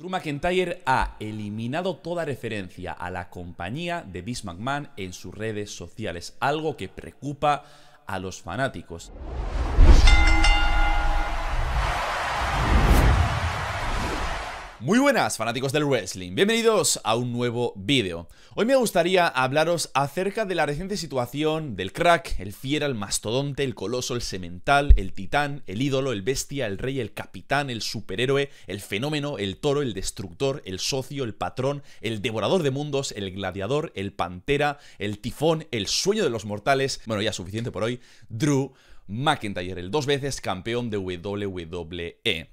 Drew McIntyre ha eliminado toda referencia a la compañía de Vince McMahon en sus redes sociales, algo que preocupa a los fanáticos. Muy buenas fanáticos del wrestling, bienvenidos a un nuevo vídeo. Hoy me gustaría hablaros acerca de la reciente situación del crack, el fiera, el mastodonte, el coloso, el semental, el titán, el ídolo, el bestia, el rey, el capitán, el superhéroe, el fenómeno, el toro, el destructor, el socio, el patrón, el devorador de mundos, el gladiador, el pantera, el tifón, el sueño de los mortales, bueno ya suficiente por hoy, Drew McIntyre, el dos veces campeón de WWE.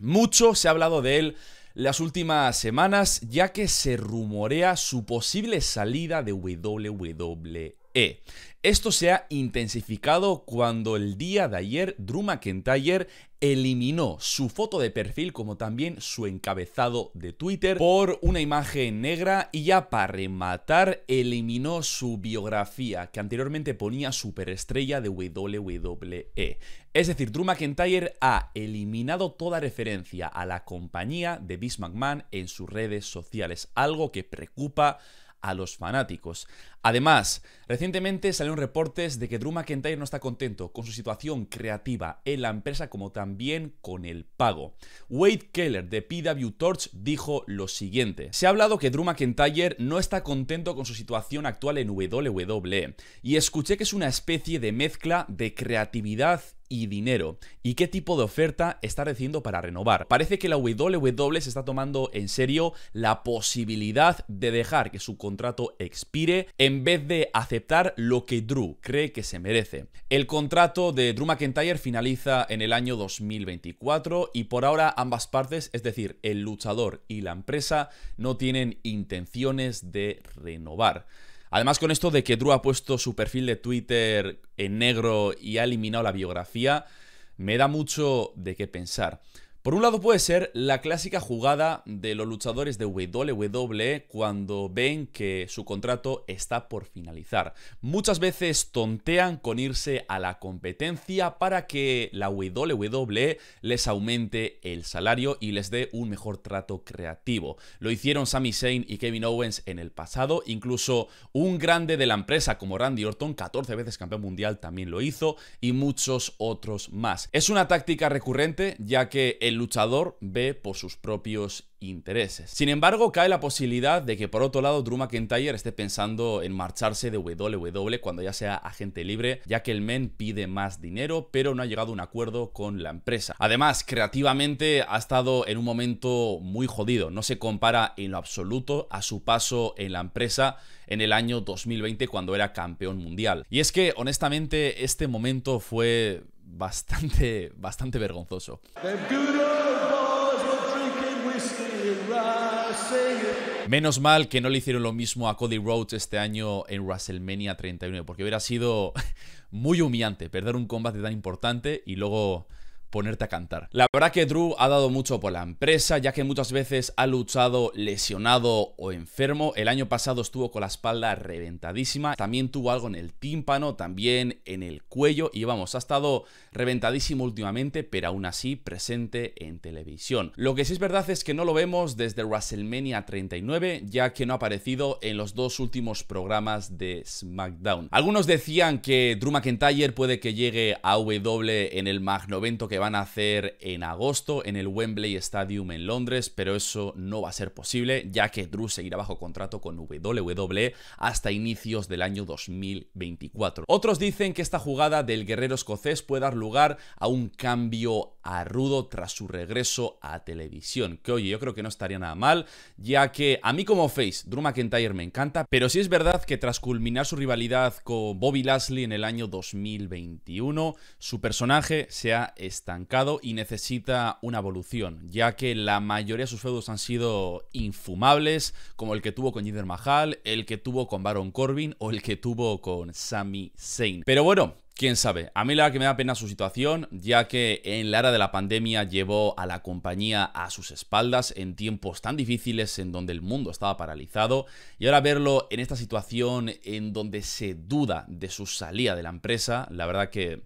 Mucho se ha hablado de él las últimas semanas, ya que se rumorea su posible salida de WWE. E. Esto se ha intensificado cuando el día de ayer Drew McIntyre eliminó su foto de perfil como también su encabezado de Twitter por una imagen negra y ya para rematar eliminó su biografía que anteriormente ponía superestrella de WWE. Es decir, Drew McIntyre ha eliminado toda referencia a la compañía de Vince McMahon en sus redes sociales, algo que preocupa a los fanáticos. Además, recientemente salieron reportes de que Drew McIntyre no está contento con su situación creativa en la empresa como también con el pago. Wade Keller de PW Torch dijo lo siguiente. Se ha hablado que Drew McIntyre no está contento con su situación actual en WWE y escuché que es una especie de mezcla de creatividad y dinero y qué tipo de oferta está recibiendo para renovar. Parece que la WWE se está tomando en serio la posibilidad de dejar que su contrato expire en vez de aceptar lo que Drew cree que se merece. El contrato de Drew McIntyre finaliza en el año 2024 y por ahora ambas partes, es decir, el luchador y la empresa, no tienen intenciones de renovar. Además, con esto de que Drew ha puesto su perfil de Twitter en negro y ha eliminado la biografía, me da mucho de qué pensar. Por un lado puede ser la clásica jugada de los luchadores de WWE cuando ven que su contrato está por finalizar. Muchas veces tontean con irse a la competencia para que la WWE les aumente el salario y les dé un mejor trato creativo. Lo hicieron Sami Zayn y Kevin Owens en el pasado, incluso un grande de la empresa como Randy Orton, 14 veces campeón mundial, también lo hizo y muchos otros más. Es una táctica recurrente ya que el luchador ve por sus propios intereses. Sin embargo, cae la posibilidad de que por otro lado Drew McIntyre esté pensando en marcharse de WWE cuando ya sea agente libre, ya que el men pide más dinero, pero no ha llegado a un acuerdo con la empresa. Además, creativamente ha estado en un momento muy jodido, no se compara en lo absoluto a su paso en la empresa en el año 2020 cuando era campeón mundial. Y es que honestamente este momento fue bastante, bastante vergonzoso. Menos mal que no le hicieron lo mismo a Cody Rhodes este año en WrestleMania 31... porque hubiera sido muy humillante perder un combate tan importante y luego ponerte a cantar. La verdad que Drew ha dado mucho por la empresa, ya que muchas veces ha luchado lesionado o enfermo. El año pasado estuvo con la espalda reventadísima, también tuvo algo en el tímpano, también en el cuello y vamos, ha estado reventadísimo últimamente, pero aún así presente en televisión. Lo que sí es verdad es que no lo vemos desde WrestleMania 39, ya que no ha aparecido en los dos últimos programas de SmackDown. Algunos decían que Drew McIntyre puede que llegue a W en el Mag 90 que van a hacer en agosto en el Wembley Stadium en Londres, pero eso no va a ser posible ya que Drew seguirá bajo contrato con WWE hasta inicios del año 2024. Otros dicen que esta jugada del guerrero escocés puede dar lugar a un cambio a Rudo tras su regreso a televisión, que oye, yo creo que no estaría nada mal, ya que a mí como face, Drew McIntyre me encanta, pero sí es verdad que tras culminar su rivalidad con Bobby Lashley en el año 2021, su personaje se ha y necesita una evolución, ya que la mayoría de sus feudos han sido infumables, como el que tuvo con Jinder Mahal, el que tuvo con Baron Corbin o el que tuvo con Sami Zayn. Pero bueno, Quién sabe, a mí la verdad que me da pena su situación, ya que en la era de la pandemia llevó a la compañía a sus espaldas en tiempos tan difíciles en donde el mundo estaba paralizado, y ahora verlo en esta situación en donde se duda de su salida de la empresa, la verdad que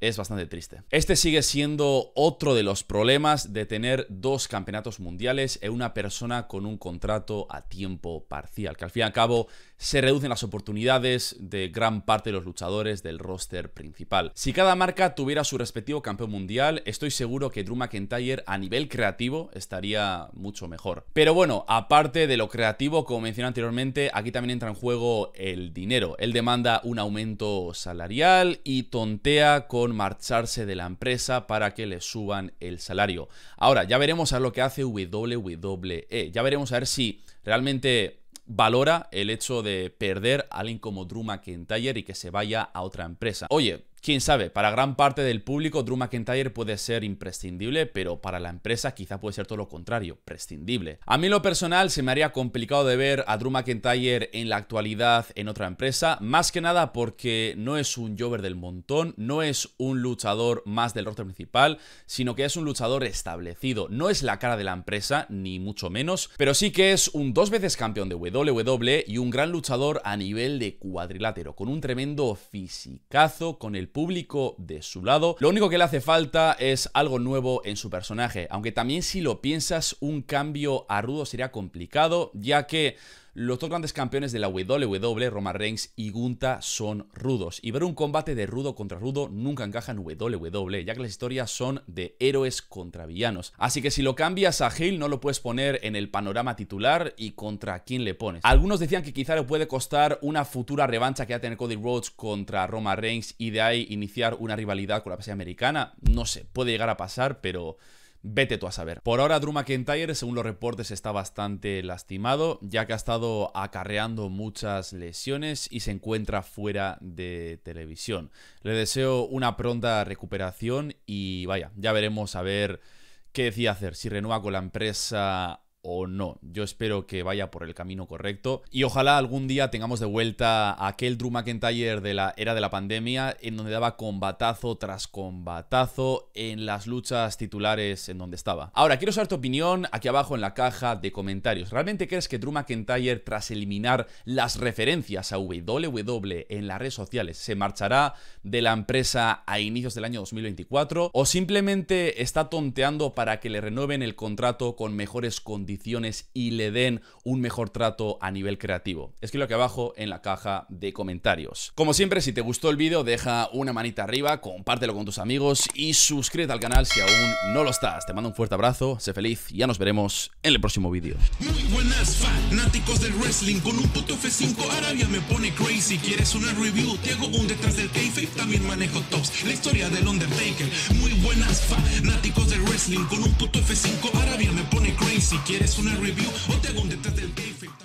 es bastante triste. Este sigue siendo otro de los problemas de tener dos campeonatos mundiales en una persona con un contrato a tiempo parcial, que al fin y al cabo se reducen las oportunidades de gran parte de los luchadores del roster principal. Si cada marca tuviera su respectivo campeón mundial, estoy seguro que Drew McIntyre a nivel creativo estaría mucho mejor. Pero bueno, aparte de lo creativo, como mencioné anteriormente, aquí también entra en juego el dinero. Él demanda un aumento salarial y tontea con marcharse de la empresa para que le suban el salario. Ahora, ya veremos a lo que hace WWE, ya veremos a ver si realmente valora el hecho de perder a alguien como Drew McIntyre y que se vaya a otra empresa. Oye, Quién sabe, para gran parte del público Drew McIntyre puede ser imprescindible, pero para la empresa quizá puede ser todo lo contrario, prescindible. A mí lo personal se me haría complicado de ver a Drew McIntyre en la actualidad en otra empresa, más que nada porque no es un Jover del montón, no es un luchador más del roster principal, sino que es un luchador establecido. No es la cara de la empresa, ni mucho menos, pero sí que es un dos veces campeón de WWE y un gran luchador a nivel de cuadrilátero, con un tremendo fisicazo, con el público de su lado. Lo único que le hace falta es algo nuevo en su personaje, aunque también si lo piensas, un cambio a Rudo sería complicado, ya que los dos grandes campeones de la WWE, Roma Reigns y Gunta, son rudos. Y ver un combate de rudo contra rudo nunca encaja en WWE, ya que las historias son de héroes contra villanos. Así que si lo cambias a Hill, no lo puedes poner en el panorama titular y contra quién le pones. Algunos decían que quizá le puede costar una futura revancha que va a tener Cody Rhodes contra Roma Reigns y de ahí iniciar una rivalidad con la pasión americana. No sé, puede llegar a pasar, pero... Vete tú a saber. Por ahora, Drew McIntyre, según los reportes, está bastante lastimado, ya que ha estado acarreando muchas lesiones y se encuentra fuera de televisión. Le deseo una pronta recuperación y vaya, ya veremos a ver qué decía hacer. Si renueva con la empresa o no. Yo espero que vaya por el camino correcto y ojalá algún día tengamos de vuelta aquel Drew McIntyre de la era de la pandemia en donde daba combatazo tras combatazo en las luchas titulares en donde estaba. Ahora, quiero saber tu opinión aquí abajo en la caja de comentarios. ¿Realmente crees que Drew McIntyre tras eliminar las referencias a WWE en las redes sociales se marchará de la empresa a inicios del año 2024 o simplemente está tonteando para que le renueven el contrato con mejores condiciones? y le den un mejor trato a nivel creativo? Escríbelo aquí abajo en la caja de comentarios. Como siempre, si te gustó el vídeo, deja una manita arriba, compártelo con tus amigos y suscríbete al canal si aún no lo estás. Te mando un fuerte abrazo, sé feliz y ya nos veremos en el próximo vídeo. Muy buenas fanáticos del wrestling, con un puto F5 Arabia me pone crazy. ¿Quieres una review? Te hago un detrás del K-Fave, también manejo tops. La historia del Undertaker, muy buenas fanáticos del wrestling, con un puto F5 Arabia me pone crazy. ¿Quieres es una review o te hago un detrás del game